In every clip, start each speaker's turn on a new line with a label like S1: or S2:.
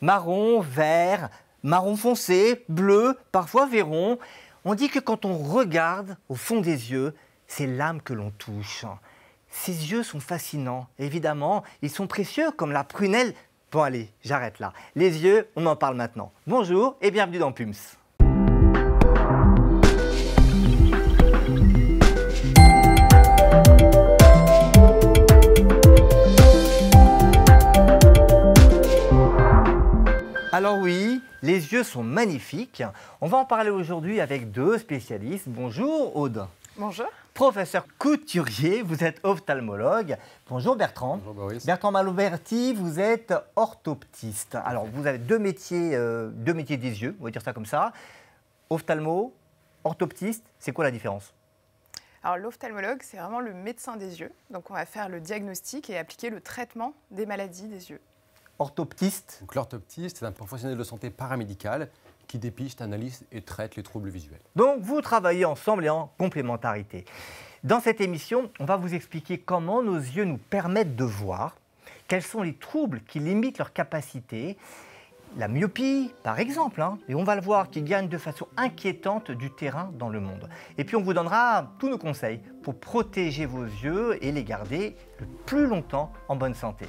S1: marron, vert, marron foncé, bleu, parfois verron. On dit que quand on regarde au fond des yeux, c'est l'âme que l'on touche. Ces yeux sont fascinants, évidemment, ils sont précieux comme la prunelle. Bon allez, j'arrête là. Les yeux, on en parle maintenant. Bonjour et bienvenue dans Pums. Alors oui, les yeux sont magnifiques. On va en parler aujourd'hui avec deux spécialistes. Bonjour Aude. Bonjour. Professeur couturier, vous êtes ophtalmologue. Bonjour Bertrand. Bonjour Boris. Bertrand Maloberti, vous êtes orthoptiste. Alors vous avez deux métiers, euh, deux métiers des yeux, on va dire ça comme ça. Ophtalmo, orthoptiste, c'est quoi la différence
S2: alors l'ophtalmologue, c'est vraiment le médecin des yeux. Donc on va faire le diagnostic et appliquer le traitement des maladies des yeux
S1: orthoptiste. Donc
S3: l'orthoptiste, c'est un professionnel de santé paramédical qui dépiste, analyse et traite les troubles visuels. Donc
S1: vous travaillez ensemble et en complémentarité. Dans cette émission, on va vous expliquer comment nos yeux nous permettent de voir, quels sont les troubles qui limitent leur capacité, la myopie par exemple, hein, et on va le voir qui gagne de façon inquiétante du terrain dans le monde. Et puis on vous donnera tous nos conseils pour protéger vos yeux et les garder le plus longtemps en bonne santé.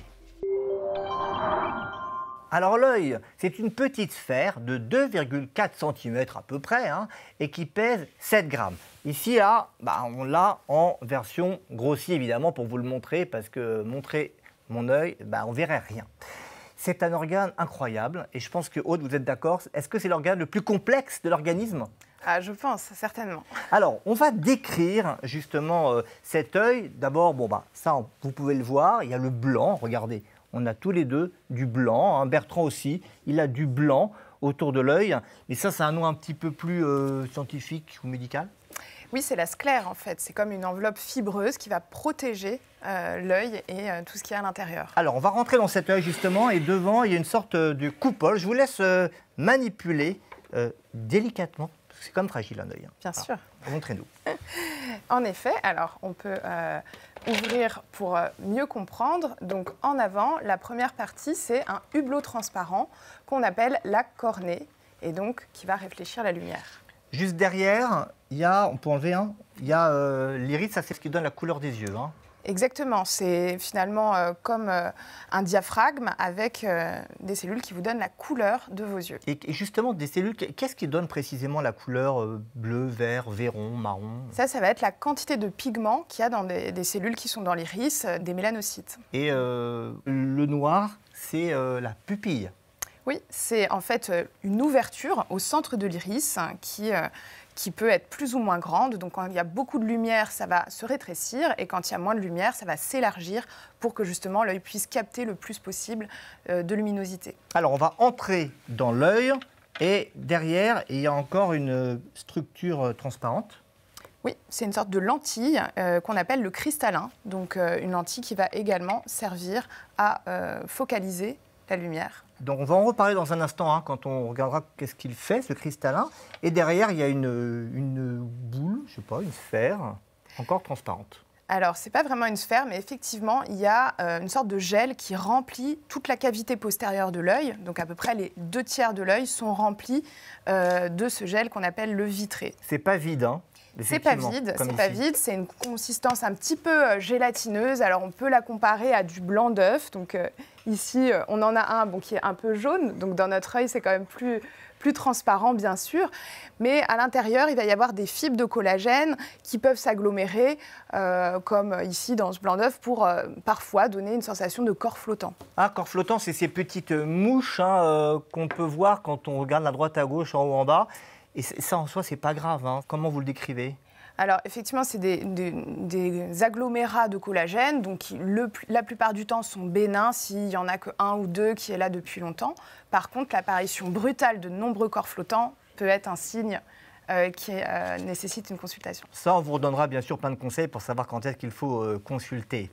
S1: Alors l'œil, c'est une petite sphère de 2,4 cm à peu près hein, et qui pèse 7 grammes. Ici, là, bah, on l'a en version grossie évidemment pour vous le montrer parce que montrer mon œil, on bah, on verrait rien. C'est un organe incroyable et je pense que Aude, vous êtes d'accord, est-ce que c'est l'organe le plus complexe de l'organisme ah, je pense, certainement. Alors, on va décrire justement euh, cet œil. D'abord, bon, bah, ça, vous pouvez le voir, il y a le blanc, regardez, on a tous les deux du blanc. Hein. Bertrand aussi, il a du blanc autour de l'œil. Et ça, c'est un nom un petit peu plus euh, scientifique ou médical
S2: oui, c'est la sclère en fait. C'est comme une enveloppe fibreuse qui va protéger euh, l'œil et euh, tout ce qui est à l'intérieur.
S1: Alors, on va rentrer dans cet œil justement et devant, il y a une sorte de coupole. Je vous laisse manipuler délicatement, parce que c'est comme fragile un œil. Hein. Bien sûr. Montrez-nous.
S2: En effet, alors on peut euh, ouvrir pour euh, mieux comprendre. Donc en avant, la première partie, c'est un hublot transparent qu'on appelle la cornée et donc qui va réfléchir la lumière.
S1: Juste derrière, il y a, on peut enlever, il y a euh, l'iris, ça c'est ce qui donne la couleur des yeux. Hein.
S2: Exactement, c'est finalement euh, comme euh, un diaphragme avec euh, des cellules qui vous donnent la couleur de vos yeux.
S1: Et, justement, des cellules, qu'est-ce qui donne précisément la couleur bleu, vert, vairon, marron
S2: Ça, ça va être la quantité de pigments qu'il y a dans des, des, cellules qui sont dans l'iris, des mélanocytes.
S1: Et le noir, c'est la pupille.
S2: Oui, c'est en fait une ouverture au centre de l'iris hein, qui qui peut être plus ou moins grande. Donc quand il y a beaucoup de lumière, ça va se rétrécir et quand il y a moins de lumière, ça va s'élargir pour que justement l'œil puisse capter le plus possible euh, de luminosité. Alors on va entrer dans l'œil et
S1: derrière, il y a encore une structure euh, transparente.
S2: Oui, c'est une sorte de lentille euh, qu'on appelle le cristallin, donc une lentille qui va également servir à focaliser la lumière.
S1: Donc on va en reparler dans un instant hein, quand on regardera qu'est-ce qu'il fait, ce cristallin. Et derrière, il y a une, boule, je sais pas, une sphère, encore transparente.
S2: Alors, ce n'est pas vraiment une sphère, mais effectivement, il y a euh, une sorte de gel qui remplit toute la cavité postérieure de l'œil. Donc, à peu près les deux tiers de l'œil sont remplis euh, de ce gel qu'on appelle le vitré.
S1: C'est pas vide, hein c'est pas vide, c'est pas vide,
S2: c'est une consistance un petit peu euh, gélatineuse. Alors on peut la comparer à du blanc d'œuf. Donc euh, ici, euh, on en a un bon, qui est un peu jaune. Donc dans notre œil, c'est quand même plus transparent bien sûr, mais à l'intérieur il va y avoir des fibres de collagène qui peuvent s'agglomérer, comme ici dans ce blanc d'œuf, pour parfois donner une sensation de corps flottant.
S1: Ah, corps flottant, c'est ces petites mouches hein, qu'on peut voir quand on regarde la droite à gauche, en haut en bas. Et ça, en soi, c'est pas grave. Hein. Comment
S2: vous le décrivez alors effectivement, c'est des, agglomérats de collagène, donc le, la plupart du temps sont bénins, s'il y en a que un ou deux qui est là depuis longtemps. Par contre, l'apparition brutale de nombreux corps flottants peut être un signe euh, qui euh, nécessite une consultation.
S1: Ça, on vous redonnera bien sûr plein de conseils pour savoir quand est-ce qu'il faut euh, consulter.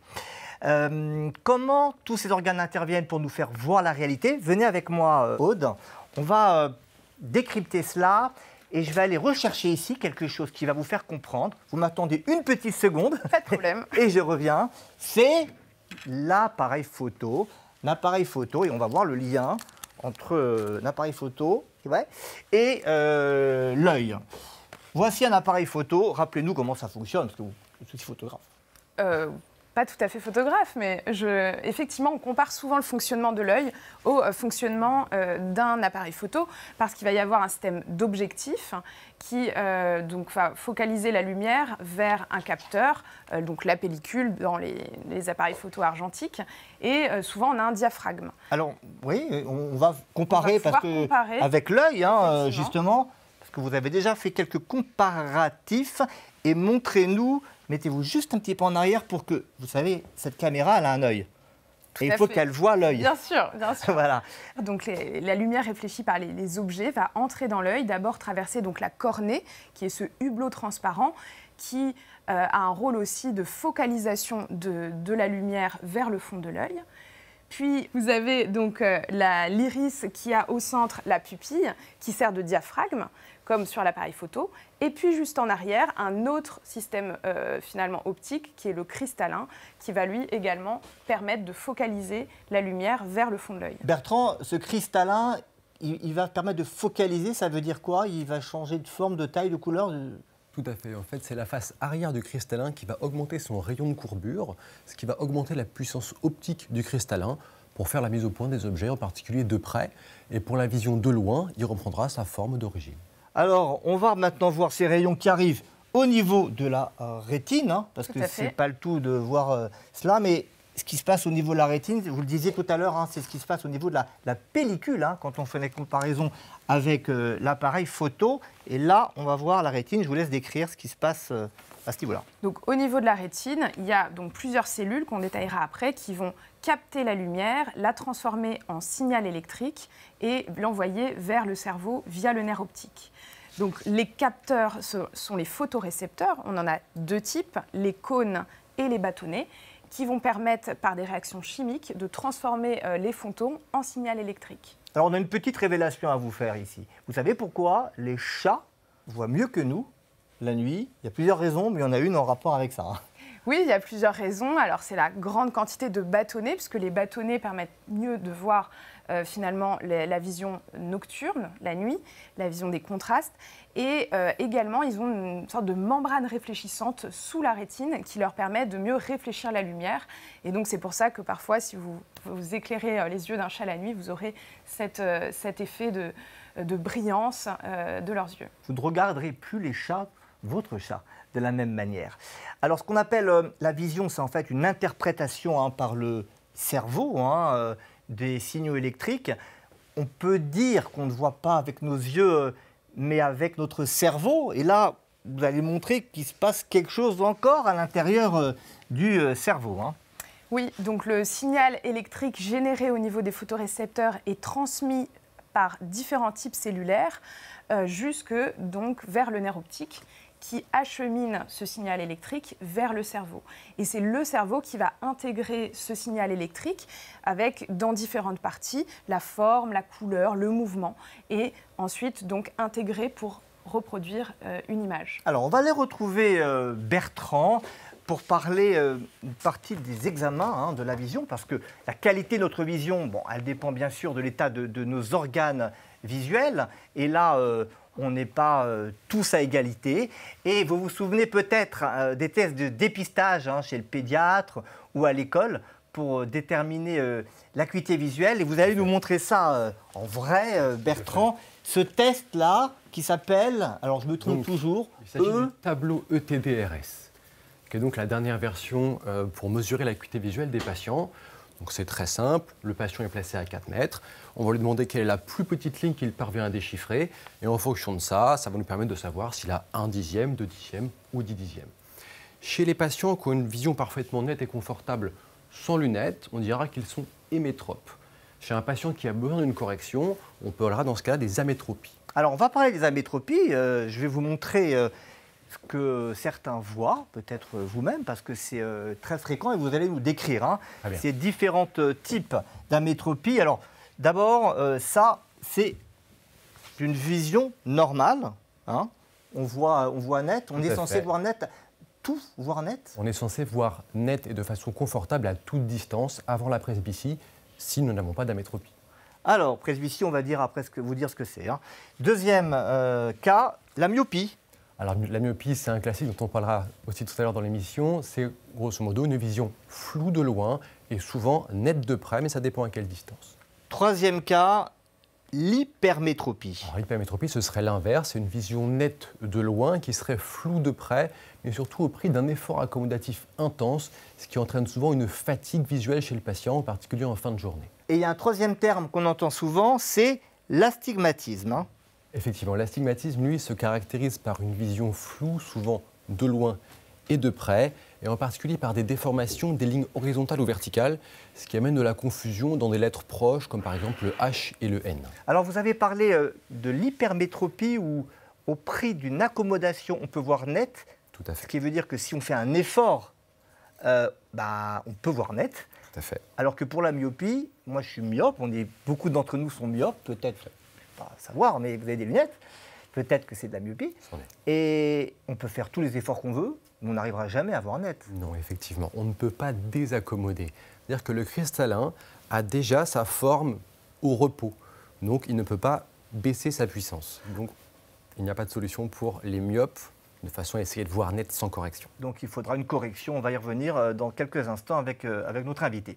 S1: comment tous ces organes interviennent pour nous faire voir la réalité Venez avec moi, Aude. On va décrypter cela et je vais aller rechercher ici quelque chose qui va vous faire comprendre. Vous m'attendez une petite seconde. Pas de problème. et je reviens. C'est l'appareil photo. L'appareil photo, et on va voir le lien entre euh, l'appareil photo ouais, et euh, l'œil. Voici un appareil photo. Rappelez-nous comment ça fonctionne, parce que vous, photographe.
S2: Euh, pas tout à fait photographe, mais je, effectivement, on compare souvent le fonctionnement de l'œil au euh, fonctionnement euh, d'un appareil photo, parce qu'il va y avoir un système d'objectif qui euh, donc, va focaliser la lumière vers un capteur, donc la pellicule dans les, appareils photo argentiques, et souvent on a un diaphragme.
S1: Alors oui, on va comparer, parce que avec l'œil, hein, justement, parce que vous avez déjà fait quelques comparatifs, et montrez-nous mettez-vous juste un petit peu en arrière pour que, vous savez, cette caméra, elle a un œil. et il faut qu'elle voie l'œil. Bien sûr,
S2: bien sûr. Donc la lumière réfléchie par les, objets va entrer dans l'œil, d'abord traverser donc la cornée, qui est ce hublot transparent, qui euh, a un rôle aussi de focalisation de, de la lumière vers le fond de l'œil. Puis vous avez donc euh, la l'iris qui a au centre la pupille qui sert de diaphragme, comme sur l'appareil photo. Et puis juste en arrière, un autre système euh, finalement optique qui est le cristallin, qui va lui également permettre de focaliser la lumière vers le fond de l'œil.
S1: Bertrand, ce cristallin, il, va permettre de focaliser, ça veut dire quoi Il va changer de forme, de taille, de couleur
S3: tout à fait. En fait, c'est la face arrière du cristallin qui va augmenter son rayon de courbure, ce qui va augmenter la puissance optique du cristallin pour faire la mise au point des objets, en particulier de près. Et pour la vision de loin, il reprendra sa forme d'origine.
S1: Alors, on va maintenant voir ces rayons qui arrivent au niveau de la euh, rétine, hein, parce que ce n'est pas le tout de voir euh, cela, mais ce qui se passe au niveau de la rétine, vous le disiez tout à l'heure, hein, c'est ce qui se passe au niveau de la, pellicule, hein, quand on fait la comparaison avec euh, l'appareil photo. Et là, on va voir la rétine. Je vous laisse décrire ce qui se passe euh, à ce niveau-là.
S2: Donc, au niveau de la rétine, il y a donc plusieurs cellules qu'on détaillera après qui vont capter la lumière, la transformer en signal électrique et l'envoyer vers le cerveau via le nerf optique. Donc, les capteurs ce sont les photorécepteurs. On en a deux types, les cônes et les bâtonnets qui vont permettre, par des réactions chimiques, de transformer euh, les photons en signal électrique.
S1: Alors, on a une petite révélation à vous faire ici. Vous savez pourquoi les chats voient mieux que nous la nuit Il y a plusieurs raisons, mais il y en a une en rapport avec ça.
S2: Oui, il y a plusieurs raisons. Alors, c'est la grande quantité de bâtonnets, puisque les bâtonnets permettent mieux de voir euh, finalement la, vision nocturne, la nuit, la vision des contrastes. Et euh, également, ils ont une sorte de membrane réfléchissante sous la rétine qui leur permet de mieux réfléchir la lumière. Et donc, c'est pour ça que parfois, si vous, éclairez euh, les yeux d'un chat la nuit, vous aurez cet effet de, brillance de leurs yeux.
S1: Vous ne regarderez plus les chats, votre chat, de la même manière. Alors, ce qu'on appelle la vision, c'est en fait une interprétation hein, par le cerveau. Hein, des signaux électriques, on peut dire qu'on ne voit pas avec nos yeux, mais avec notre cerveau. Et là, vous allez montrer qu'il se passe quelque chose encore à l'intérieur euh, du euh, cerveau. Hein.
S2: Oui, donc le signal électrique généré au niveau des photorécepteurs est transmis par différents types cellulaires euh, jusque donc vers le nerf optique qui achemine ce signal électrique vers le cerveau. Et c'est le cerveau qui va intégrer ce signal électrique avec, dans différentes parties, la forme, la couleur, le mouvement, et ensuite donc intégrer pour reproduire euh, une image.
S1: Alors on va aller retrouver euh, Bertrand pour parler euh, une partie des examens hein, de la vision, parce que la qualité de notre vision, bon, elle dépend bien sûr de l'état de, de, nos organes visuels. Et là, on n'est pas euh, tous à égalité. Et vous vous souvenez peut-être euh, des tests de dépistage hein, chez le pédiatre ou à l'école pour euh, déterminer l'acuité visuelle. Et vous allez nous montrer ça en vrai, Bertrand. Ce test-là qui s'appelle, alors je me trompe toujours, il s'agit e. du
S3: tableau ETDRS, qui est donc la dernière version pour mesurer l'acuité visuelle des patients. Donc c'est très simple, le patient est placé à 4 mètres, on va lui demander quelle est la plus petite ligne qu'il parvient à déchiffrer, et en fonction de ça, ça va nous permettre de savoir s'il a 1 dixième, 2 dixièmes ou 10 dixièmes. Chez les patients qui ont une vision parfaitement nette et confortable sans lunettes, on dira qu'ils sont hémétropes. Chez un patient qui a besoin d'une correction, on parlera dans ce cas des amétropies.
S1: Alors on va parler des amétropies, euh, je vais vous montrer... Euh, que certains voient, peut-être vous-même, parce que c'est euh, très fréquent et vous allez nous décrire hein. ces différents euh, types d'amétropie. Alors, d'abord, euh, ça, c'est une vision normale. Hein. On, voit, on voit net, on est censé voir net. Tout voir net
S3: On est censé voir net et de façon confortable
S1: à toute distance avant la presbytie si nous n'avons pas d'amétropie. Alors, presbytie, on va dire après vous dire ce que c'est. Hein. Deuxième cas, la myopie. Alors la
S3: myopie, c'est un classique dont on parlera aussi tout à l'heure dans l'émission. C'est grosso modo une vision floue de loin et souvent nette de près, mais ça dépend à quelle distance. Troisième cas, l'hypermétropie. L'hypermétropie, ce serait l'inverse, c'est une vision nette de loin qui serait floue de près, mais surtout au prix d'un effort accommodatif intense, ce qui entraîne souvent une fatigue visuelle chez le patient, en particulier en fin de journée.
S1: Et il y a un troisième terme qu'on entend souvent, c'est
S3: l'astigmatisme. Hein. Effectivement, l'astigmatisme, lui, se caractérise par une vision floue, souvent de loin et de près, et en particulier par des déformations des lignes horizontales ou verticales, ce qui amène de la confusion dans des lettres proches, comme par exemple le H et le N.
S1: Alors vous avez parlé euh, de l'hypermétropie où au prix d'une accommodation on peut voir net, Tout à fait. ce qui veut dire que si on fait un effort, euh, bah, on peut voir net. Tout à fait. Alors que pour la myopie, moi je suis myope, on beaucoup d'entre nous sont myopes, peut-être pas savoir, mais vous avez des lunettes, peut-être que c'est de la myopie. Et on peut faire tous les efforts qu'on veut, mais on n'arrivera jamais à voir net. Non, effectivement, on ne peut pas désaccommoder.
S3: C'est-à-dire que le cristallin a déjà sa forme au repos, donc il ne peut pas baisser sa puissance. Donc il n'y a pas de solution pour les myopes de façon à essayer de voir net sans correction.
S1: Donc il faudra une correction, on va y revenir euh, dans quelques instants avec, euh, avec notre invité.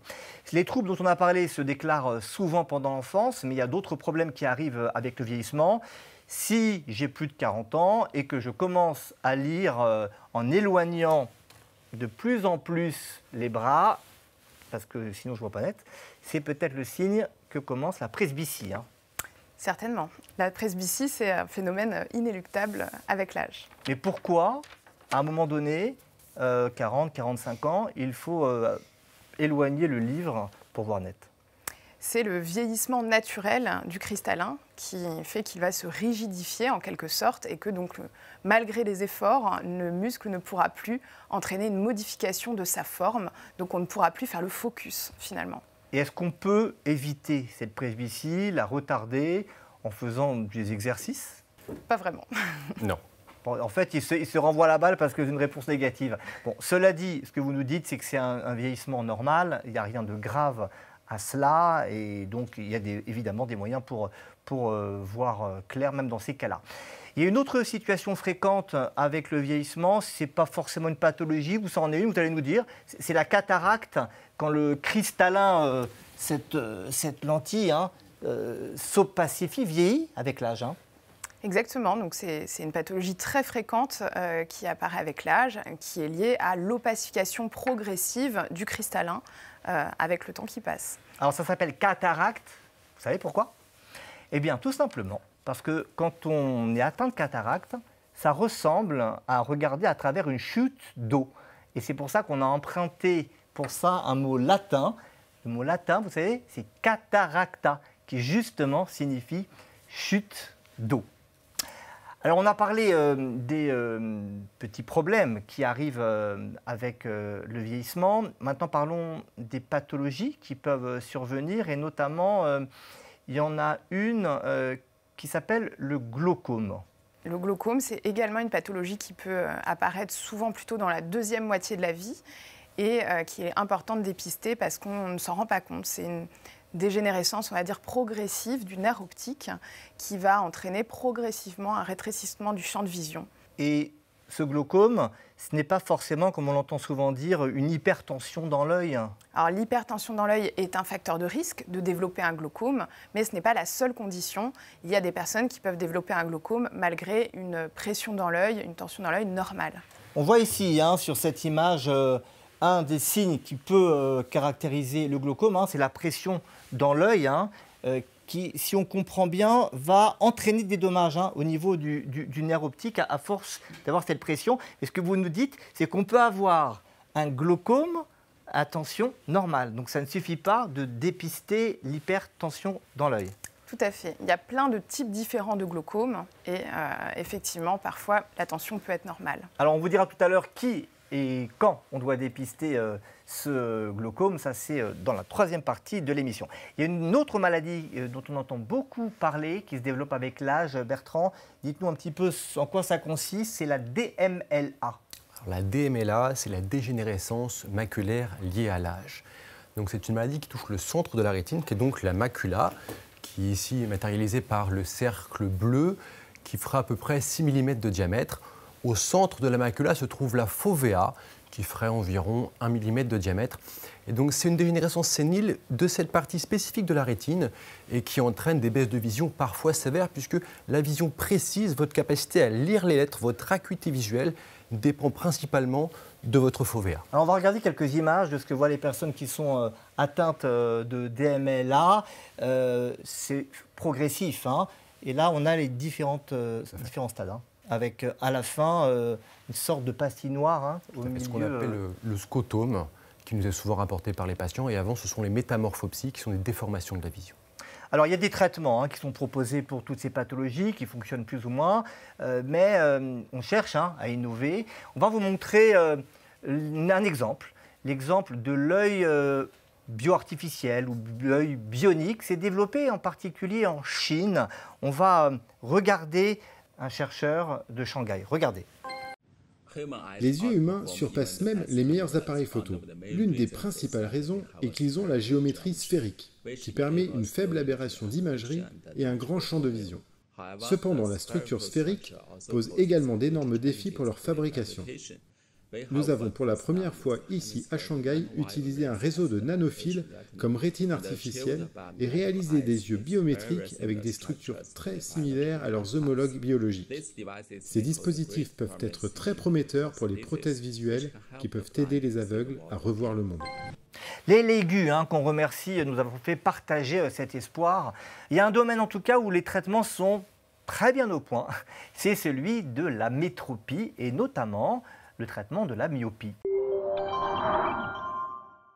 S1: Les troubles dont on a parlé se déclarent euh, souvent pendant l'enfance, mais il y a d'autres problèmes qui arrivent avec le vieillissement. Si j'ai plus de 40 ans et que je commence à lire en éloignant de plus en plus les bras, parce que sinon je ne vois pas net, c'est peut-être le signe que commence la presbytie. Hein.
S2: Certainement. La presbytie, c'est un phénomène inéluctable avec l'âge.
S1: Mais pourquoi, à un moment donné, 40, euh, 45 ans, il faut euh, éloigner le livre pour voir net
S2: c'est le vieillissement naturel du cristallin qui fait qu'il va se rigidifier en quelque sorte et que donc malgré les efforts, le muscle ne pourra plus entraîner une modification de sa forme, donc on ne pourra plus faire le focus finalement.
S1: Et est-ce qu'on peut éviter cette presbytie, la retarder en faisant des exercices Pas vraiment. Non. en fait, il se, renvoie la balle parce que c'est une réponse négative. cela dit, ce que vous nous dites, c'est que c'est un, vieillissement normal, il n'y a rien de grave à cela, et donc il y a évidemment des moyens pour, pour euh, voir euh, clair même dans ces cas-là. Il y a une autre situation fréquente avec le vieillissement, c'est pas forcément une pathologie, vous en avez une, vous allez nous dire, c'est la cataracte, quand le cristallin, euh, cette, euh, cette, lentille, hein, euh, s'opacifie, vieillit avec l'âge. Hein.
S2: Exactement, donc c'est une pathologie très fréquente qui apparaît avec l'âge, qui est liée à l'opacification progressive du cristallin avec le temps qui passe.
S1: Alors ça s'appelle cataracte, vous savez pourquoi Eh bien tout simplement parce que quand on est atteint de cataracte, ça ressemble à regarder à travers une chute d'eau. Et c'est pour ça qu'on a emprunté pour ça un mot latin. Le mot latin, vous savez, c'est cataracta, qui justement signifie chute d'eau. Alors on a parlé euh, des euh, petits problèmes qui arrivent euh, avec le vieillissement. Maintenant parlons des pathologies qui peuvent survenir et notamment il y en a une qui s'appelle le glaucome.
S2: Le glaucome, c'est également une pathologie qui peut euh, apparaître souvent plutôt dans la deuxième moitié de la vie et euh, qui est importante de dépister parce qu'on ne s'en rend pas compte. C'est une dégénérescence, on va dire, progressive du nerf optique qui va entraîner progressivement un rétrécissement du champ de vision. Et
S1: ce glaucome, ce n'est pas forcément, comme on l'entend souvent dire, une hypertension dans l'œil.
S2: Alors l'hypertension dans l'œil est un facteur de risque de développer un glaucome, mais ce n'est pas la seule condition. Il y a des personnes qui peuvent développer un glaucome malgré une pression dans l'œil, une tension dans l'œil normale.
S1: On voit ici, hein, sur cette image, euh, un des signes qui peut euh, caractériser le glaucome, hein, c'est la pression dans l'œil. Hein, euh, qui, si on comprend bien, va entraîner des dommages hein, au niveau du, nerf optique à, force d'avoir cette pression. Et ce que vous nous dites, c'est qu'on peut avoir un glaucome à tension normale. Donc ça ne suffit pas de dépister l'hypertension dans l'œil.
S2: Tout à fait. Il y a plein de types différents de glaucome et euh, effectivement, parfois, la tension peut être normale.
S1: Alors, on vous dira tout à l'heure qui et quand on doit dépister euh, ce glaucome, ça c'est euh, dans la troisième partie de l'émission. Il y a une autre maladie euh, dont on entend beaucoup parler, qui se développe avec l'âge. Bertrand, dites-nous un petit peu en quoi ça consiste, c'est la DMLA.
S3: la DMLA, c'est la dégénérescence maculaire liée à l'âge. Donc c'est une maladie qui touche le centre de la rétine, qui est donc la macula, qui ici est matérialisée par le cercle bleu, qui fera à peu près 6 mm de diamètre. Au centre de la macula se trouve la fovea, qui ferait environ 1 mm de diamètre. donc c'est une dégénérescence sénile de cette partie spécifique de la rétine et qui entraîne des baisses de vision parfois sévères puisque la vision précise, votre capacité à lire les lettres, votre acuité visuelle dépend principalement de votre fovea.
S1: Alors on va regarder quelques images de ce que voient les personnes qui sont euh, atteintes euh, de DMLA. Euh, c'est progressif. Hein. et là, on a les différentes, différents stades. Hein avec euh, à la fin euh, une sorte de pastille noire hein, Ce qu'on appelle euh.
S3: le, scotome, qui nous est souvent rapporté par les patients, et avant ce sont les métamorphopsies, qui sont des déformations de la vision.
S1: Alors, il y a des traitements hein, qui sont proposés pour toutes ces pathologies, qui fonctionnent plus ou moins, mais on cherche hein, à innover. On va vous montrer un exemple, l'exemple de l'œil bioartificiel ou l'œil bionique. C'est développé en particulier en Chine. On va regarder un chercheur de Shanghai. Regardez.
S3: Les yeux humains surpassent même les meilleurs appareils photo. L'une des principales raisons est qu'ils ont la géométrie sphérique, qui permet une faible aberration d'imagerie et un grand champ de vision. Cependant, la structure sphérique pose également d'énormes défis pour leur fabrication. Nous avons pour la première fois ici à Shanghai utilisé un réseau de nanophiles comme rétine artificielle et réalisé des yeux biométriques avec des structures très similaires à leurs homologues biologiques. Ces dispositifs peuvent être très prometteurs pour les prothèses visuelles qui peuvent aider les aveugles à revoir le monde.
S1: Les légumes hein, qu'on remercie nous avons fait partager euh, cet espoir. Il y a un domaine en tout cas où les traitements sont très bien au point, c'est celui de la métropie et notamment le traitement de la myopie.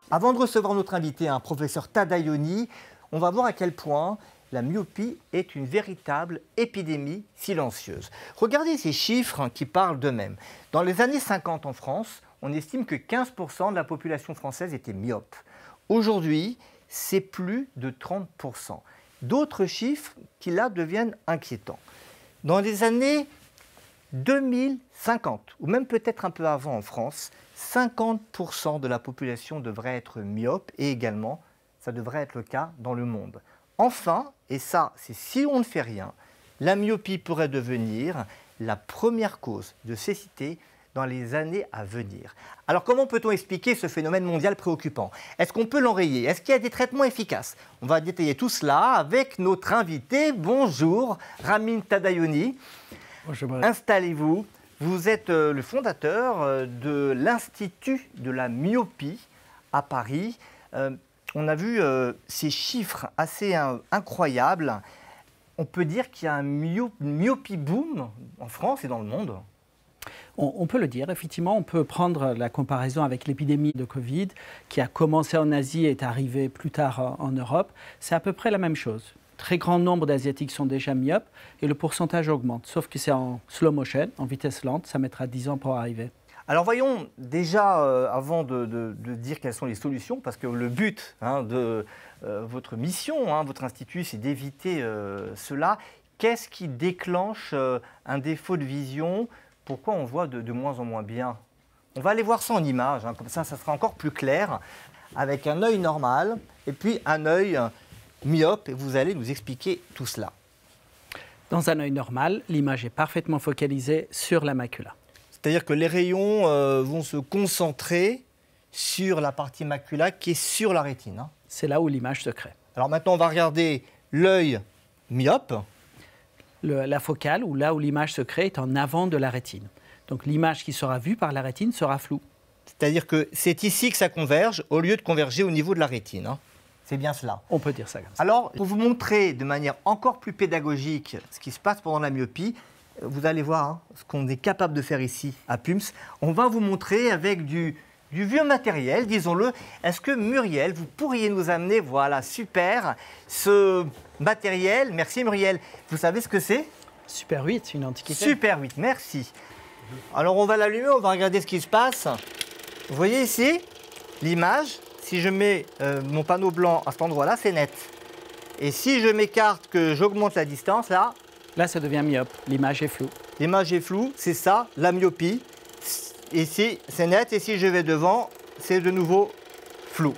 S1: Avant de recevoir notre invité, un professeur Tadayoni, on va voir à quel point la myopie est une véritable épidémie silencieuse. Regardez ces chiffres hein, qui parlent d'eux-mêmes. Dans les années 50 en France, on estime que 15% de la population française était myope. Aujourd'hui, c'est plus de 30%. D'autres chiffres qui là deviennent inquiétants. Dans les années 2050, ou même peut-être un peu avant en France, 50% de la population devrait être myope et également ça devrait être le cas dans le monde. Enfin, et ça c'est si on ne fait rien, la myopie pourrait devenir la première cause de cécité dans les années à venir. Alors comment peut-on expliquer ce phénomène mondial préoccupant Est-ce qu'on peut l'enrayer Est-ce qu'il y a des traitements efficaces On va détailler tout cela avec notre invité. Bonjour, Ramin Tadayoni. Installez-vous. Vous êtes euh, le fondateur euh, de l'Institut de la myopie à Paris. Euh, on a vu ces chiffres assez incroyables. On
S4: peut dire qu'il y a un myopie boom en France et dans le monde. On, peut le dire, effectivement, on peut prendre la comparaison avec l'épidémie de Covid qui a commencé en Asie et est arrivée plus tard en Europe. C'est à peu près la même chose très grand nombre d'Asiatiques sont déjà myopes et le pourcentage augmente. Sauf que c'est en slow motion, en vitesse lente, ça mettra 10 ans pour arriver.
S1: Alors voyons déjà, euh, avant de, dire quelles sont les solutions, parce que le but hein, de euh, votre mission, hein, votre institut, c'est d'éviter euh, cela. Qu'est-ce qui déclenche un défaut de vision Pourquoi on voit de, moins en moins bien On va aller voir ça en image, hein, comme ça ça sera encore plus clair, avec
S4: un œil normal et puis un œil myope et vous allez nous expliquer tout cela. Dans un œil normal, l'image est parfaitement focalisée sur la macula. C'est-à-dire que les rayons euh, vont se concentrer sur la partie macula qui est sur la rétine. Hein. C'est là où l'image se crée. Alors maintenant, on va regarder l'œil myope. la focale, ou là où l'image se crée, est en avant de la rétine. Donc l'image qui sera vue par la rétine sera floue. C'est-à-dire que c'est ici que ça converge, au lieu de converger au
S1: niveau de la rétine. Hein. C'est bien cela. On peut dire ça Alors, pour vous montrer de manière encore plus pédagogique ce qui se passe pendant la myopie, euh, vous allez voir hein, ce qu'on est capable de faire ici à PUMS. On va vous montrer avec du, du vieux matériel, disons-le. Est-ce que Muriel, vous pourriez nous amener, voilà, super, ce matériel Merci Muriel. Vous savez ce que c'est Super 8, une antiquité. Super 8, merci. Alors on va l'allumer, on va regarder ce qui se passe. Vous voyez ici l'image si je mets euh, mon panneau blanc à cet endroit-là, c'est net. Et si je m'écarte, que j'augmente la distance, là... Là, ça devient myope. L'image est floue. L'image est floue, c'est ça, la myopie. Ici, c'est net. Et si je vais devant, c'est de nouveau flou.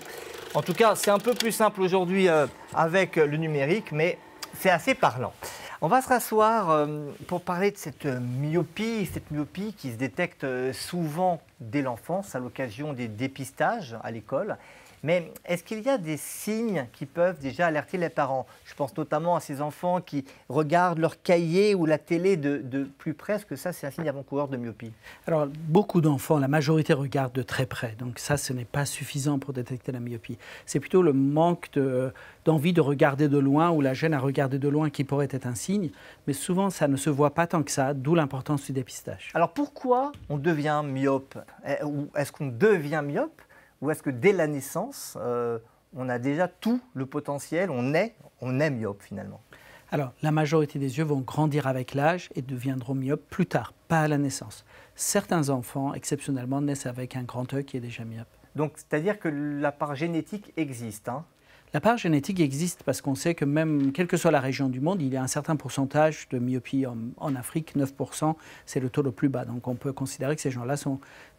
S1: En tout cas, c'est un peu plus simple aujourd'hui euh, avec le numérique, mais c'est assez parlant. On va se rasseoir euh, pour parler de cette myopie, cette myopie qui se détecte souvent dès l'enfance à l'occasion des dépistages à l'école. Mais est-ce qu'il y a des signes qui peuvent déjà alerter les parents Je pense notamment à ces enfants qui
S4: regardent leur cahier ou la télé de, plus près. Est-ce que ça, c'est un signe avant-coureur de myopie Alors, beaucoup d'enfants, la majorité regardent de très près. Donc ça, ce n'est pas suffisant pour détecter la myopie. C'est plutôt le manque d'envie de, regarder de loin ou la gêne à regarder de loin qui pourrait être un signe. Mais souvent, ça ne se voit pas tant que ça, d'où l'importance du dépistage.
S1: Alors pourquoi on devient myope eh, ou Est-ce qu'on devient myope ou est-ce que dès la naissance,
S4: euh, on a déjà tout le potentiel, on est, on est myope finalement Alors, la majorité des yeux vont grandir avec l'âge et deviendront myopes plus tard, pas à la naissance. Certains enfants, exceptionnellement, naissent avec un grand œil qui est déjà myope. Donc, c'est-à-dire que la part génétique existe. Hein la part génétique existe parce qu'on sait que même, quelle que soit la région du monde, il y a un certain pourcentage de myopie en, Afrique, 9%, c'est le taux le plus bas. Donc on peut considérer que ces gens-là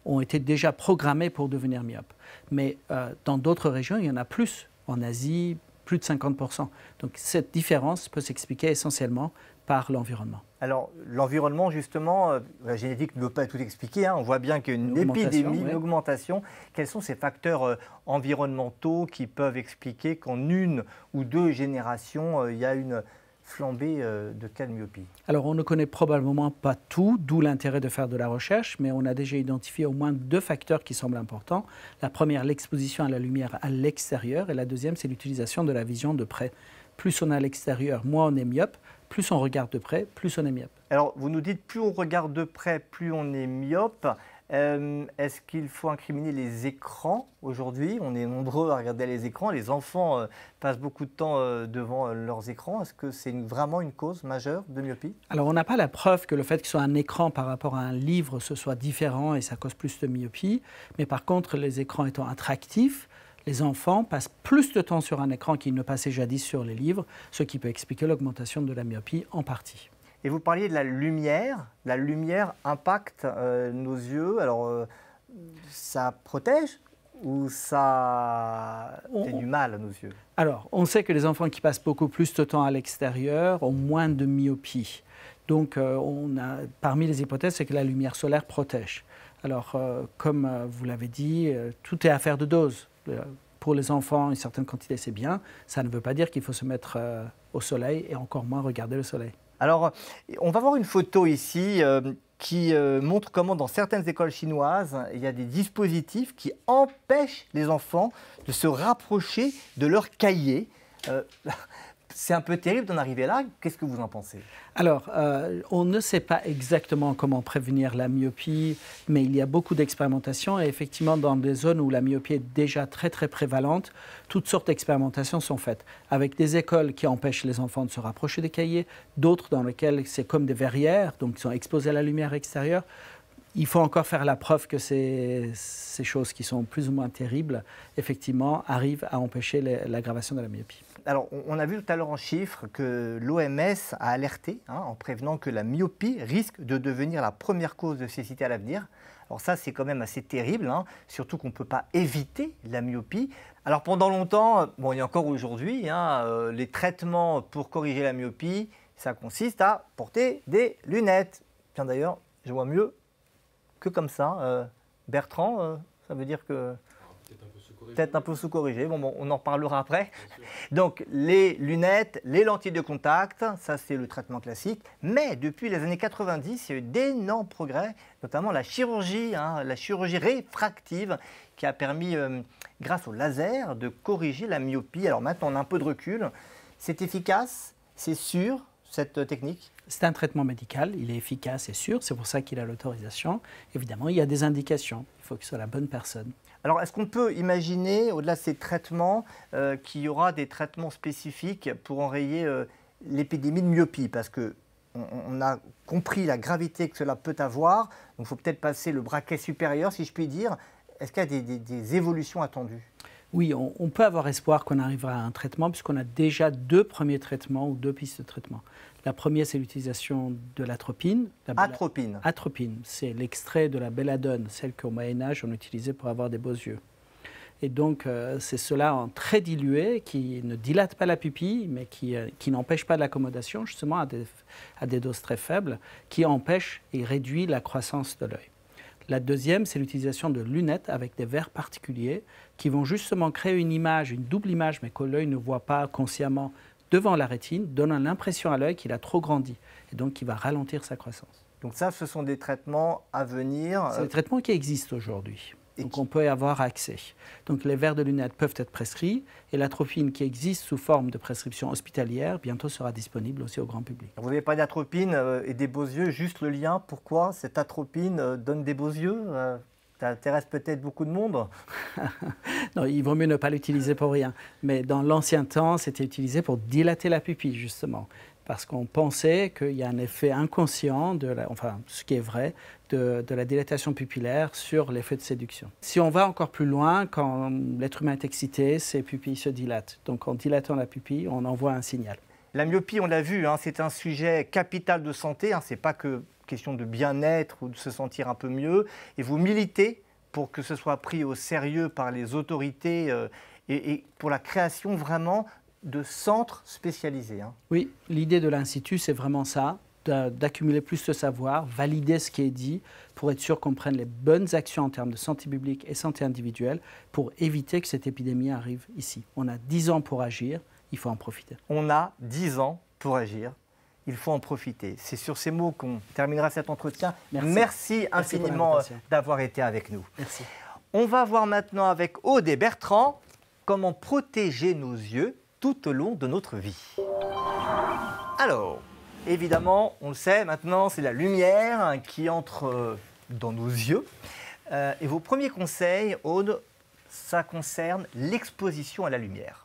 S4: ont été déjà programmés pour devenir myopes. Mais euh, dans d'autres régions, il y en a plus. En Asie, plus de 50%. Donc cette différence peut s'expliquer essentiellement par l'environnement
S1: alors, l'environnement, justement, euh, la génétique ne peut pas tout expliquer. Hein. On voit bien qu'il y a une, épidémie, une augmentation. Quels sont ces facteurs euh, environnementaux qui peuvent expliquer qu'en une ou deux générations, euh, il y a une flambée de cas de myopie
S4: Alors, on ne connaît probablement pas tout, d'où l'intérêt de faire de la recherche, mais on a déjà identifié au moins deux facteurs qui semblent importants. La première, l'exposition à la lumière à l'extérieur, et la deuxième, c'est l'utilisation de la vision de près plus on est à l'extérieur, moins on est myope plus on regarde de près, plus on est myope.
S1: Alors, vous nous dites, plus on regarde de près, plus on est myope. Euh, est-ce qu'il faut incriminer les écrans aujourd'hui On est nombreux à regarder les écrans. Les enfants euh, passent beaucoup de temps euh, devant leurs écrans. Est-ce que c'est vraiment une cause majeure de myopie
S4: Alors, on n'a pas la preuve que le fait qu'il soit un écran par rapport à un livre, ce soit différent et ça cause plus de myopie. Mais par contre, les écrans étant attractifs, les enfants passent plus de temps sur un écran qu'ils ne passaient jadis sur les livres, ce qui peut expliquer l'augmentation de la myopie en partie.
S1: Et vous parliez de la lumière. La lumière impacte euh, nos yeux. Alors, euh, ça protège ou ça fait du mal à nos yeux
S4: Alors, on sait que les enfants qui passent beaucoup plus de temps à l'extérieur ont moins de myopie. Donc, euh, parmi les hypothèses, c'est que la lumière solaire protège. Alors, comme vous l'avez dit, tout est affaire de dose. Euh, pour les enfants, une certaine quantité, c'est bien. Ça ne veut pas dire qu'il faut se mettre euh, au soleil et encore moins regarder le soleil.
S1: Alors, on va voir une photo ici euh, qui montre comment dans certaines écoles chinoises, il y a des dispositifs qui empêchent les enfants de se
S4: rapprocher de leur cahier. C'est un peu terrible d'en arriver là. Qu'est-ce que vous en pensez Alors, euh, on ne sait pas exactement comment prévenir la myopie, mais il y a beaucoup d'expérimentations. Et effectivement, dans des zones où la myopie est déjà très, très prévalente, toutes sortes d'expérimentations sont faites. Avec des écoles qui empêchent les enfants de se rapprocher des cahiers, d'autres dans lesquelles c'est comme des verrières, donc ils sont exposés à la lumière extérieure il faut encore faire la preuve que ces, choses qui sont plus ou moins terribles, effectivement, arrivent à empêcher l'aggravation de la myopie.
S1: Alors, on a vu tout à l'heure en chiffres que l'OMS a alerté hein, en prévenant que la myopie risque de devenir la première cause de cécité à l'avenir. Alors ça, c'est quand même assez terrible, hein, surtout qu'on ne peut pas éviter la myopie. Alors pendant longtemps, bon, et encore aujourd'hui, hein, euh, les traitements pour corriger la myopie, ça consiste à porter des lunettes. Tiens d'ailleurs, je vois mieux que comme ça. Euh, Bertrand, euh, ça veut dire que... Peut-être un peu sous-corrigé, bon, on en reparlera après. Donc les lunettes, les lentilles de contact, ça c'est le traitement classique. Mais depuis les années 90, il y a eu d'énormes progrès, notamment la chirurgie, hein, la chirurgie réfractive qui a permis, euh, grâce au laser, de corriger la myopie. Alors maintenant on a un peu de recul, c'est efficace, c'est sûr,
S4: euh, technique C'est un traitement médical, il est efficace et sûr, c'est pour ça qu'il a l'autorisation. Évidemment, il y a des indications, il faut que ce soit la bonne personne. Alors, est-ce qu'on peut imaginer, au-delà de ces traitements,
S1: euh, qu'il y aura des traitements spécifiques pour enrayer euh, l'épidémie de myopie Parce que on, a compris la gravité que cela peut avoir, donc il faut peut-être passer
S4: le braquet supérieur, si je puis dire. Est-ce qu'il y a des évolutions attendues oui, on, peut avoir espoir qu'on arrivera à un traitement, puisqu'on a déjà deux premiers traitements ou deux pistes de traitement. La première, c'est l'utilisation de l'atropine. atropine. Atropine, c'est l'extrait de la belladone, celle qu'au Moyen Âge on utilisait pour avoir des beaux yeux. Et donc, euh, c'est cela en très dilué qui ne dilate pas la pupille, mais qui, euh, n'empêche pas l'accommodation, justement, à des doses très faibles, qui empêche et réduit la croissance de l'œil. La deuxième, c'est l'utilisation de lunettes avec des verres particuliers qui vont justement créer une image, une double image, mais que l'œil ne voit pas consciemment devant la rétine, donnant l'impression à l'œil qu'il a trop grandi et donc qui va ralentir sa croissance. Donc
S1: ça, ce sont des traitements à venir. sont des traitements
S4: qui existent aujourd'hui. Donc on peut y avoir accès. Donc les verres de lunettes peuvent être prescrits et l'atropine qui existe sous forme de prescription hospitalière bientôt sera disponible aussi au grand public.
S1: Vous n'avez pas d'atropine euh, et des beaux yeux, juste le lien, pourquoi cette atropine euh, donne des beaux yeux euh, Ça intéresse peut-être beaucoup de monde.
S4: non, il vaut mieux ne pas l'utiliser pour rien. Mais dans l'ancien temps, c'était utilisé pour dilater la pupille, justement parce qu'on pensait qu'il y a un effet inconscient, de enfin ce qui est vrai, de, la dilatation pupillaire sur l'effet de séduction. Si on va encore plus loin, quand l'être humain est excité, ses pupilles se dilatent. Donc en dilatant la pupille, on envoie un signal. La myopie, on l'a vu, hein, c'est un
S1: sujet capital de santé, hein, Ce n'est pas que question de bien-être ou de se sentir un peu mieux, et vous militez pour que ce soit pris au sérieux par les autorités euh, et,
S4: pour la création vraiment de centres spécialisés. Hein. Oui, l'idée de l'Institut, c'est vraiment ça d'accumuler plus de savoir, valider ce qui est dit, pour être sûr qu'on prenne les bonnes actions en termes de santé publique et santé individuelle, pour éviter que cette épidémie arrive ici. On a 10 ans pour agir, il faut en profiter.
S1: On a 10 ans pour agir, il faut en profiter. C'est sur ces mots qu'on terminera cet entretien. Merci, infiniment euh, d'avoir été avec nous. Merci. On va voir maintenant avec Aude et Bertrand comment protéger nos yeux tout au long de notre vie. Alors, évidemment, on le sait maintenant, c'est la lumière qui entre euh, dans nos yeux. Euh, et vos premiers conseils, Aude, ça concerne l'exposition à la lumière.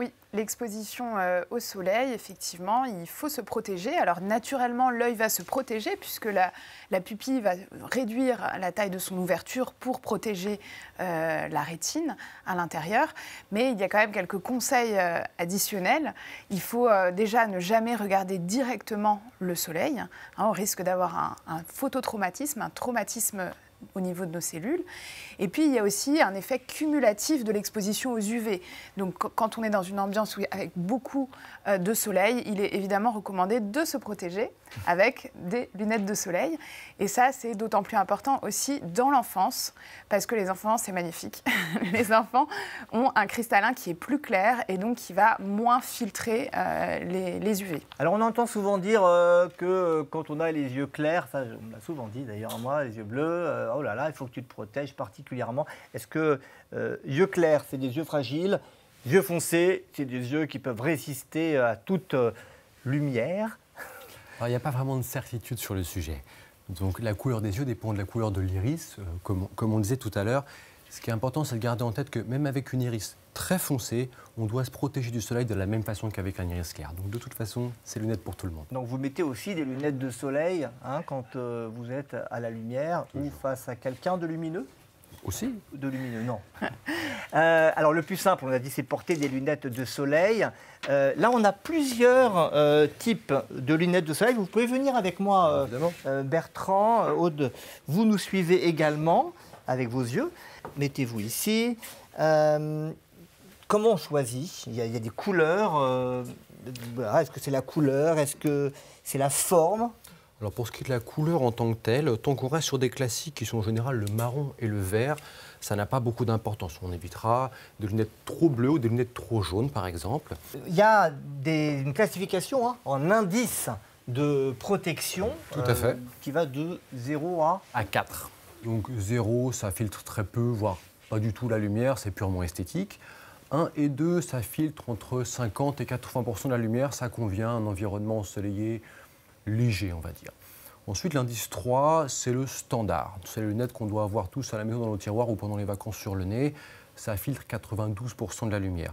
S2: Oui, l'exposition euh, au soleil, effectivement, il faut se protéger. Alors naturellement, l'œil va se protéger puisque la, pupille va réduire la taille de son ouverture pour protéger euh, la rétine à l'intérieur. Mais il y a quand même quelques conseils euh, additionnels. Il faut déjà ne jamais regarder directement le soleil. on hein, risque d'avoir un phototraumatisme, un traumatisme au niveau de nos cellules. Et puis, il y a aussi un effet cumulatif de l'exposition aux UV. Donc, quand on est dans une ambiance avec beaucoup euh, de soleil, il est évidemment recommandé de se protéger avec des lunettes de soleil. Et ça, c'est d'autant plus important aussi dans l'enfance, parce que les enfants, c'est magnifique. les enfants ont un cristallin qui est plus clair et donc qui va moins filtrer euh, les, UV. Alors, on entend
S1: souvent dire euh, que quand on a les yeux clairs, ça, on l'a souvent dit d'ailleurs, moi, les yeux bleus, euh, oh là là, il faut que tu te protèges particulièrement. Est-ce que euh, yeux clairs, c'est des yeux fragiles Yeux foncés, c'est des yeux qui peuvent résister euh, à toute lumière
S3: il n'y a pas vraiment de certitude sur le sujet. Donc, la couleur des yeux dépend de la couleur de l'iris, comme, comme on disait tout à l'heure. Ce qui est important, c'est de garder en tête que même avec une iris très foncée, on doit se protéger du soleil de la même façon qu'avec un iris clair. Donc de toute façon, c'est lunettes pour tout le monde.
S1: Donc vous mettez aussi des lunettes de soleil hein, quand euh, vous êtes à la lumière ou face à quelqu'un de lumineux aussi De lumineux, non. Euh, alors le plus simple, on a dit, c'est porter des lunettes de soleil. Euh, là, on a plusieurs types de lunettes de soleil. Vous pouvez venir avec moi, Bertrand, Aude. Vous nous suivez également avec vos yeux mettez-vous ici. Euh, comment on choisit il y, a, des couleurs. Euh, est-ce que c'est la couleur Est-ce que c'est la forme
S3: Alors pour ce qui est de la couleur en tant que telle, tant qu'on reste sur des classiques qui sont en général le marron et le vert, ça n'a pas beaucoup d'importance. On évitera des lunettes trop bleues ou des lunettes trop jaunes, par exemple.
S1: Il y a une classification hein, en indice de protection euh, qui va de 0 à,
S3: à 4. Donc 0, ça filtre très peu, voire pas du tout la lumière, c'est purement esthétique. 1 et 2, ça filtre entre 50 et 80 de la lumière, ça convient à un environnement ensoleillé léger, on va dire. Ensuite, l'indice 3, c'est le standard. C'est les lunettes qu'on doit avoir tous à la maison dans nos tiroirs ou pendant les vacances sur le nez. Ça filtre 92 de la lumière.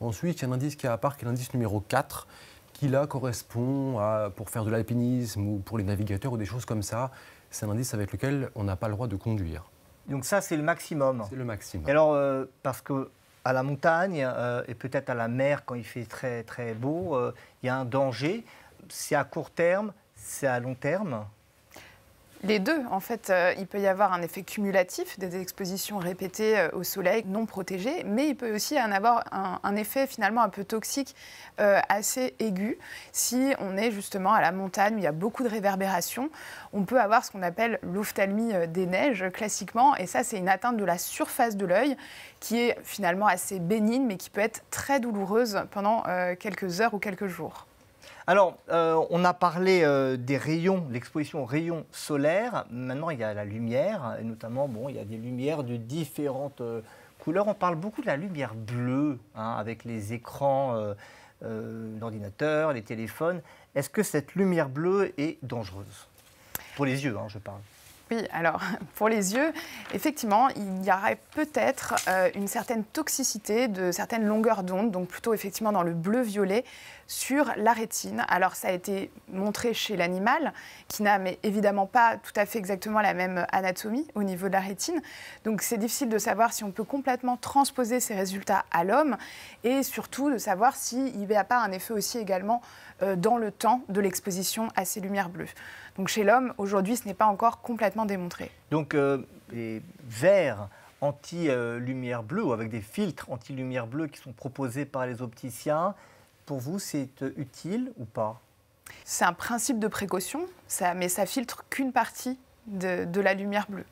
S3: Ensuite, il y a un indice qui est à part, qui est l'indice numéro 4, qui là correspond à, pour faire de l'alpinisme ou pour les navigateurs ou des choses comme ça c'est un indice avec lequel on n'a pas le droit de conduire.
S1: Donc ça, c'est le maximum. C'est le maximum. alors, euh, parce que à la montagne euh, et peut-être à la mer quand il fait très très beau, euh, il y a un danger. C'est à court terme, c'est à long terme.
S2: Les deux, en fait, euh, il peut y avoir un effet cumulatif des expositions répétées euh, au soleil non protégées, mais il peut aussi en avoir un, effet finalement un peu toxique euh, assez aigu. Si on est justement à la montagne où il y a beaucoup de réverbération, on peut avoir ce qu'on appelle l'ophtalmie des neiges classiquement, et ça c'est une atteinte de la surface de l'œil qui est finalement assez bénigne, mais qui peut être très douloureuse pendant quelques heures ou quelques jours.
S1: Alors, euh, on a parlé euh, des rayons, l'exposition aux rayons solaires. Maintenant, il y a la lumière, et notamment, bon, il y a des lumières de différentes euh, couleurs. On parle beaucoup de la lumière bleue, hein, avec les écrans l'ordinateur, les téléphones. Est-ce que cette lumière bleue est dangereuse Pour les yeux, hein, je parle.
S2: Oui, alors pour les yeux, effectivement, il y aurait peut-être euh, une certaine toxicité de certaines longueurs d'onde, donc plutôt effectivement dans le bleu-violet, sur la rétine. Alors ça a été montré chez l'animal, qui n'a évidemment pas tout à fait exactement la même anatomie au niveau de la rétine. Donc c'est difficile de savoir si on peut complètement transposer ces résultats à l'homme, et surtout de savoir s'il il n'y a pas un effet aussi également euh, dans le temps de l'exposition à ces lumières bleues. Donc chez l'homme, aujourd'hui, ce n'est pas encore complètement démontré.
S1: Donc euh, les verres anti-lumière bleue ou avec des filtres anti-lumière bleue qui sont proposés par les opticiens, pour vous, c'est euh, utile ou pas
S2: C'est un principe de précaution, mais ça filtre qu'une partie de, la lumière bleue.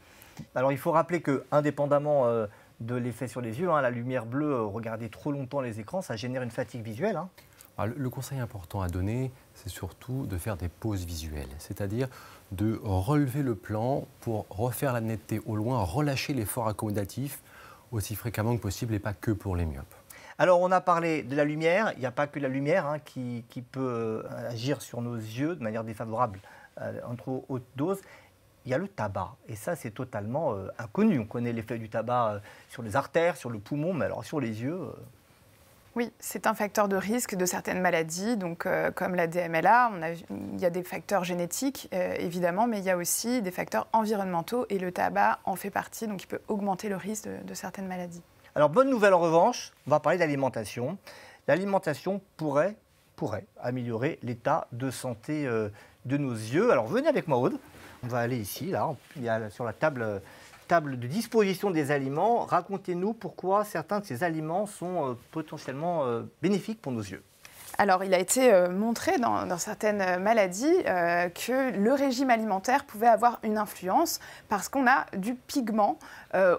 S1: Alors il faut rappeler que, indépendamment euh, de l'effet sur les yeux, hein, la lumière bleue, regarder trop longtemps les écrans, ça génère une fatigue visuelle. Hein.
S3: Ah, le conseil important à donner, c'est surtout de faire des pauses visuelles, c'est-à-dire de relever le plan pour refaire la netteté au loin, relâcher l'effort accommodatif aussi fréquemment que possible et pas que pour les myopes.
S1: Alors on a parlé de la lumière, il n'y a pas que la lumière hein, qui, peut euh, agir sur nos yeux de manière défavorable euh, en trop haute dose. Il y a le tabac, et ça c'est totalement euh, inconnu. On connaît l'effet du tabac sur les artères, sur le poumon, mais alors sur les yeux...
S2: Oui, c'est un facteur de risque de certaines maladies, donc euh, comme la DMLA. il y a des facteurs génétiques, euh, évidemment, mais il y a aussi des facteurs environnementaux et le tabac en fait partie, donc il peut augmenter le risque de, certaines maladies.
S1: Alors, bonne nouvelle en revanche, on va parler d'alimentation. L'alimentation pourrait, pourrait améliorer l'état de santé euh, de nos yeux. Alors, venez avec moi, Aude. On va aller ici, là, il y a sur la table de disposition des aliments. Racontez-nous pourquoi certains de ces aliments sont euh, potentiellement euh, bénéfiques pour nos yeux.
S2: Alors, il a été euh, montré dans, certaines maladies que le régime alimentaire pouvait avoir une influence parce qu'on a du pigment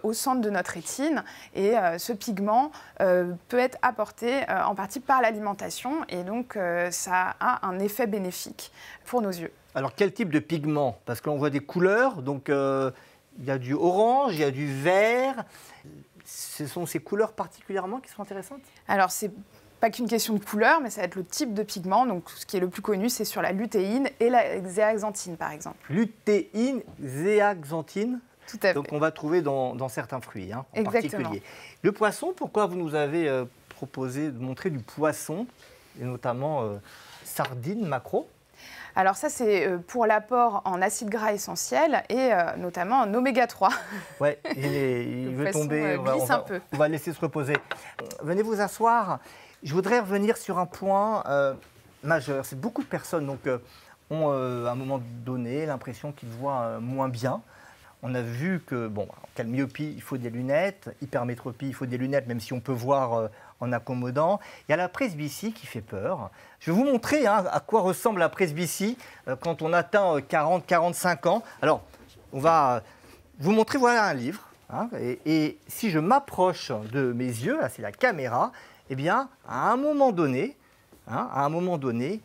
S2: au centre de notre rétine et ce pigment peut être apporté en partie par l'alimentation et donc ça a un effet bénéfique pour nos yeux.
S1: Alors, quel type de pigment Parce que voit des couleurs, donc il y a du
S2: orange, il y a du vert. Ce sont ces couleurs particulièrement qui sont intéressantes Alors, c'est pas qu'une question de couleur, mais ça va être le type de pigment. Donc, ce qui est le plus connu, c'est sur la lutéine et la zéaxanthine, par exemple.
S1: Lutéine, zéaxanthine Tout à fait. Donc, on va trouver dans, certains fruits, hein, en particulier. Le poisson, pourquoi vous nous avez euh, proposé de montrer du poisson, et notamment euh, sardines, sardine,
S2: alors ça, c'est euh, pour l'apport en acides gras essentiels et euh, notamment en oméga 3.
S1: Oui, il, veut tomber. Euh, on va, laisser se reposer. Venez vous asseoir. Je voudrais revenir sur un point majeur. C'est beaucoup de personnes donc, ont à un moment donné l'impression qu'ils voient moins bien. On a vu que, bon, en il faut des lunettes, hypermétropie, il faut des lunettes, même si on peut voir en accommodant. Il y a la presbytie qui fait peur. Je vais vous montrer hein, à quoi ressemble la presbytie euh, quand on atteint 40-45 euh, ans. Alors, on va euh, vous montrer, voilà un livre. Hein, et, si je m'approche de mes yeux, c'est la caméra, eh bien, à un moment donné, hein, à un moment donné,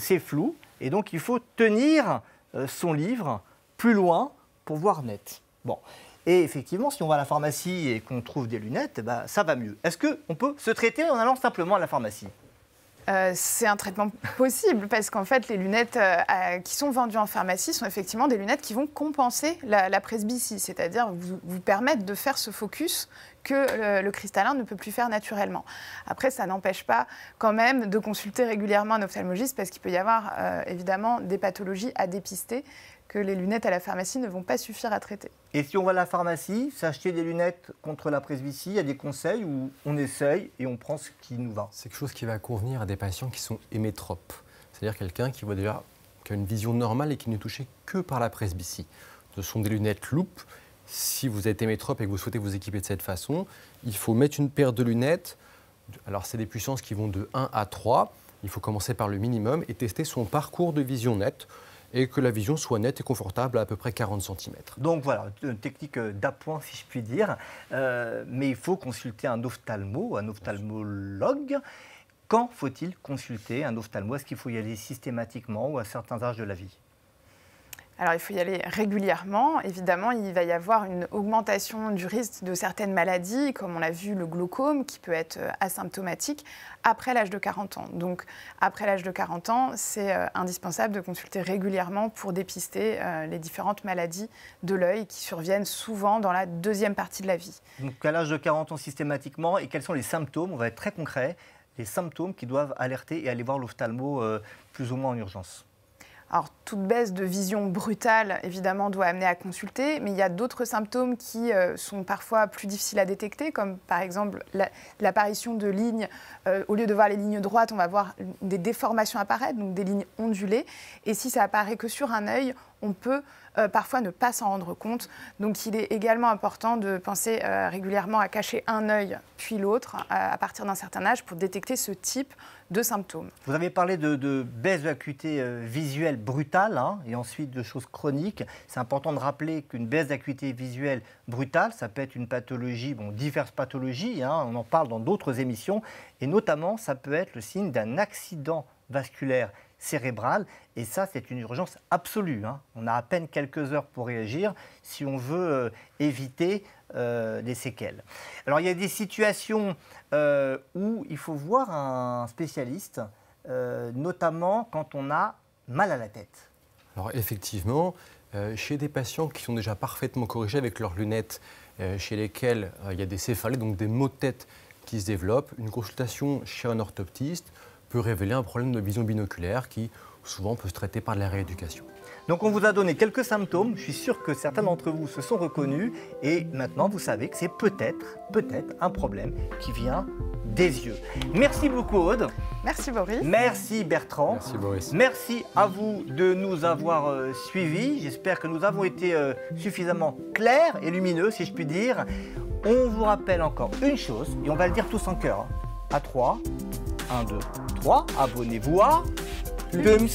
S1: c'est flou. Et donc, il faut tenir son livre plus loin pour voir net. Bon, et effectivement, si on va à la pharmacie et qu'on trouve des lunettes, bah, ça va mieux. Est-ce qu'on peut se traiter en allant simplement à la pharmacie
S2: euh, c'est un traitement possible parce qu'en fait, les lunettes euh, qui sont vendues en pharmacie sont effectivement des lunettes qui vont compenser la, presbytie, c'est-à-dire vous, permettre de faire ce focus que euh, le, cristallin ne peut plus faire naturellement. Après, ça n'empêche pas quand même de consulter régulièrement un ophtalmologiste parce qu'il peut y avoir évidemment des pathologies à dépister que les lunettes à la pharmacie ne vont pas suffire à traiter.
S1: Et si on va à la pharmacie, s'acheter des lunettes contre la presbytie, il y a des conseils où on essaye et on prend ce qui nous va C'est quelque chose qui va convenir à
S3: des patients qui sont hémétropes, c'est-à-dire quelqu'un qui voit déjà qui a une vision normale et qui n'est touché que par la presbytie. Ce sont des lunettes loupe, Si vous êtes hémétrope et que vous souhaitez vous équiper de cette façon, il faut mettre une paire de lunettes. Alors, c'est des puissances qui vont de 1 à 3. Il faut commencer par le minimum et tester son parcours de vision nette et que la vision soit nette et confortable à à peu près 40 cm.
S1: Donc voilà, une technique euh, d'appoint si je puis dire, euh, mais il faut consulter un ophtalmo, un ophtalmologue. Quand faut-il consulter un ophtalmo Est-ce qu'il faut y aller systématiquement ou à certains âges de la vie
S2: alors il faut y aller régulièrement. Évidemment, il va y avoir une augmentation du risque de certaines maladies, comme on l'a vu le glaucome, qui peut être euh, asymptomatique après l'âge de 40 ans. Donc après l'âge de 40 ans, c'est euh, indispensable de consulter régulièrement pour dépister euh, les différentes maladies de l'œil qui surviennent souvent dans la deuxième partie de la vie.
S1: Donc à l'âge de 40 ans systématiquement, et quels sont les symptômes On va être très concret. Les symptômes qui doivent alerter et aller voir l'ophtalmo plus ou moins en urgence.
S2: Alors, toute baisse de vision brutale, évidemment, doit amener à consulter, mais il y a d'autres symptômes qui euh, sont parfois plus difficiles à détecter, comme par exemple l'apparition de lignes. Euh, au lieu de voir les lignes droites, on va voir des déformations apparaître, donc des lignes ondulées. Et si ça apparaît que sur un œil, on peut euh, parfois ne pas s'en rendre compte. Donc il est également important de penser euh, régulièrement à cacher un œil puis l'autre euh, à partir d'un certain âge pour détecter ce type de symptômes.
S1: Vous avez parlé de, baisse d'acuité visuelle brutale hein, et ensuite de choses chroniques. C'est important de rappeler qu'une baisse d'acuité visuelle brutale, ça peut être une pathologie, bon, diverses pathologies, hein, on en parle dans d'autres émissions, et notamment ça peut être le signe d'un accident vasculaire cérébrale. Et ça, c'est une urgence absolue. Hein. On a à peine quelques heures pour réagir si on veut euh, éviter euh, des séquelles. Alors, il y a des situations euh, où il faut voir un spécialiste, notamment quand on a mal à la tête.
S3: Alors, effectivement, chez des patients qui sont déjà parfaitement corrigés avec leurs lunettes, chez lesquels il y a des céphalées, donc des maux de tête qui se développent, une consultation chez un orthoptiste révéler un problème de vision binoculaire qui souvent peut se traiter
S1: par de la rééducation. Donc on vous a donné quelques symptômes, je suis sûr que certains d'entre vous se sont reconnus et maintenant vous savez que c'est peut-être, peut-être un problème qui vient des yeux. Merci beaucoup Aude.
S2: Merci Boris. Merci
S1: Bertrand. Merci Boris. Merci à vous de nous avoir euh, suivis. J'espère que nous avons été euh, suffisamment clairs et lumineux si je puis dire. On vous rappelle encore une chose et on va le dire tous en cœur. Hein. À trois. 1, 2, 3. Abonnez-vous à Plums.